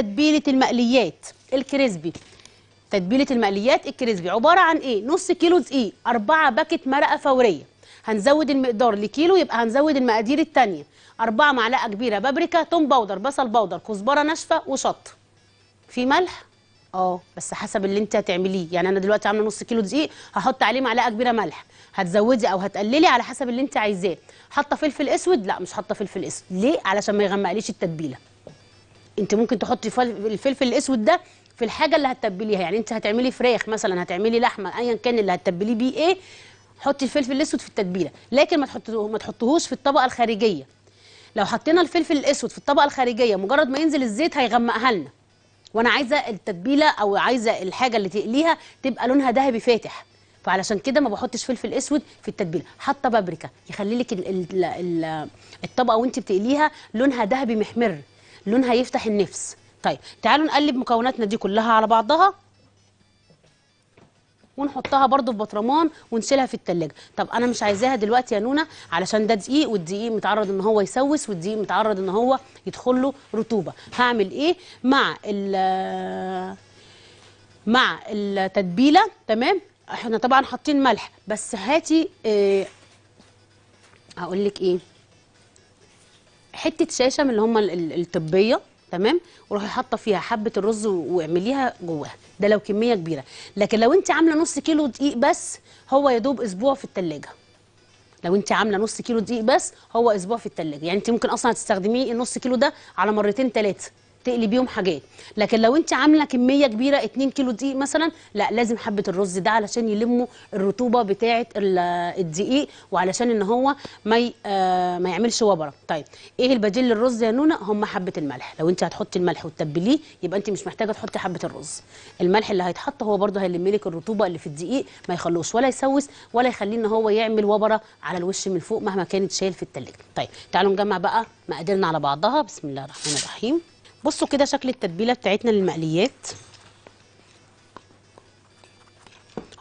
تتبيله المقليات الكريسبي تتبيله المقليات الكريسبي عباره عن ايه نص كيلو دقيق 4 باكت مرقه فوريه هنزود المقدار لكيلو يبقى هنزود المقادير الثانيه 4 معلقه كبيره بابريكا توم باودر بصل باودر كزبره ناشفه وشط في ملح اه بس حسب اللي انت هتعمليه يعني انا دلوقتي عامله نص كيلو دقيق هحط عليه معلقه كبيره ملح هتزودي او هتقللي على حسب اللي انت عايزاه حاطه فلفل اسود لا مش حاطه فلفل اسود ليه علشان ما يغمقليش التتبيله انت ممكن تحطي الفلفل الاسود ده في الحاجه اللي هتتبليها يعني انت هتعملي فراخ مثلا هتعملي لحمه ايا كان اللي هتتبليه بيه ايه حطي الفلفل الاسود في التتبيله لكن ما ما تحطهوش في الطبقه الخارجيه لو حطينا الفلفل الاسود في الطبقه الخارجيه مجرد ما ينزل الزيت هيغمقها لنا وانا عايزه التتبيله او عايزه الحاجه اللي تقليها تبقى لونها ذهبي فاتح فعلشان كده ما بحطش فلفل اسود في التتبيله حاطه بابريكا يخلي لك الطبقه وانت بتقليها لونها ذهبي محمر لونها يفتح النفس طيب تعالوا نقلب مكوناتنا دي كلها على بعضها ونحطها برضو في بطرمان ونشيلها في التلاجة طب انا مش عايزاها دلوقتي يا نونه علشان ده دقيق والدقيق متعرض ان هو يسوس والدقيق متعرض ان هو يدخل له رطوبه هعمل ايه مع ال مع التتبيله تمام احنا طبعا حاطين ملح بس هاتي اه هقول لك ايه حته شاشه من اللي هم الطبيه تمام وروحي حاطه فيها حبه الرز واعمليها جواها ده لو كميه كبيره لكن لو انت عامله نص كيلو دقيق بس هو يا دوب اسبوع في الثلاجه لو انت عامله نص كيلو دقيق بس هو اسبوع في الثلاجه يعني انت ممكن اصلا تستخدميه النص كيلو ده على مرتين ثلاثه تقلي بيهم حاجات لكن لو انت عامله كميه كبيره 2 كيلو دقيق مثلا لا لازم حبه الرز ده علشان يلموا الرطوبه بتاعه الدقيق وعلشان ان هو ما آه، ما يعملش وبره طيب ايه البديل للرز يا نونا هم حبه الملح لو انت هتحطي الملح وتتبليه يبقى انت مش محتاجه تحطي حبه الرز الملح اللي هيتحط هو برده هيلم لك الرطوبه اللي في الدقيق ما يخلوش ولا يسوس ولا يخليه ان هو يعمل وبره على الوش من فوق مهما كانت شايل في التلاجه طيب تعالوا نجمع بقى مقاديرنا على بعضها بسم الله الرحمن الرحيم بصوا كده شكل التتبيله بتاعتنا للمقليات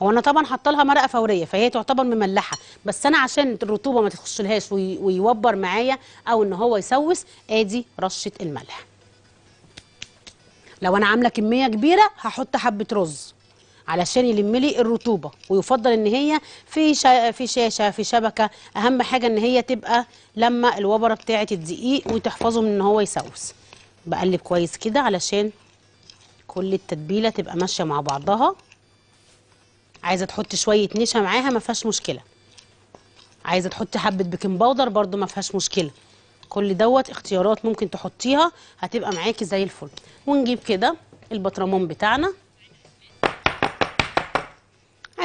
هو انا طبعا حاطه لها مرقه فوريه فهي تعتبر مملحه بس انا عشان الرطوبه ما تخشلهاش ويوبر معايا او ان هو يسوس ادي رشه الملح لو انا عامله كميه كبيره هحط حبه رز علشان يلم لي الرطوبه ويفضل ان هي في شا... في شاشه في شبكه اهم حاجه ان هي تبقى لما الوبره بتاعه الدقيق وتحفظه من ان هو يسوس بقلب كويس كده علشان كل التتبيله تبقى ماشيه مع بعضها عايزه تحط شويه نشا معاها ما فيهاش مشكله عايزه تحطي حبه بيكنج باودر برده ما فيهاش مشكله كل دوت اختيارات ممكن تحطيها هتبقى معاكي زي الفل ونجيب كده البطرمون بتاعنا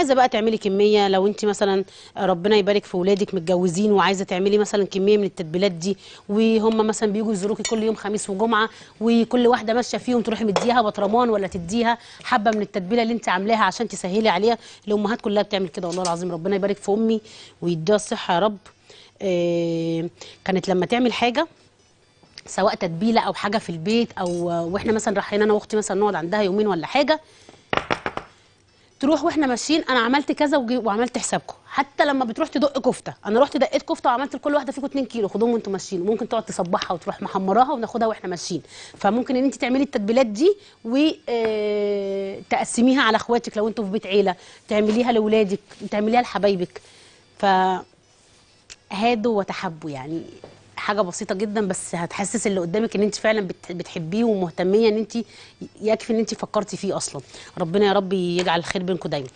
عايزه بقى تعملي كميه لو انت مثلا ربنا يبارك في ولادك متجوزين وعايزه تعملي مثلا كميه من التتبيلات دي وهم مثلا بيجوا يزوروكي كل يوم خميس وجمعه وكل واحده ماشيه فيهم تروحي مديها بطرمان ولا تديها حبه من التتبيله اللي انت عاملاها عشان تسهلي عليها الامهات كلها بتعمل كده والله العظيم ربنا يبارك في امي ويديها الصحه يا رب آه، كانت لما تعمل حاجه سواء تتبيله او حاجه في البيت او واحنا مثلا رايحين انا واختي مثلا نقعد عندها يومين ولا حاجه تروح واحنا ماشيين انا عملت كذا وعملت حسابكم حتى لما بتروح تدق كفته انا رحت دقيت كفته وعملت لكل واحده فيكم 2 كيلو خدوهم وانتم ماشيين ممكن تقعد تصبحها وتروح محمراها وناخدها واحنا ماشيين فممكن ان انت تعملي التتبيلات دي وتقسميها آه، على اخواتك لو انتوا في بيت عيله تعمليها لاولادك تعمليها لحبايبك ف هادوا وتحبوا يعني حاجه بسيطه جدا بس هتحسس اللي قدامك ان انت فعلا بتحبيه ومهتميه ان انت يكفي ان انت فكرتي فيه اصلا ربنا يا رب يجعل الخير بينكم دايما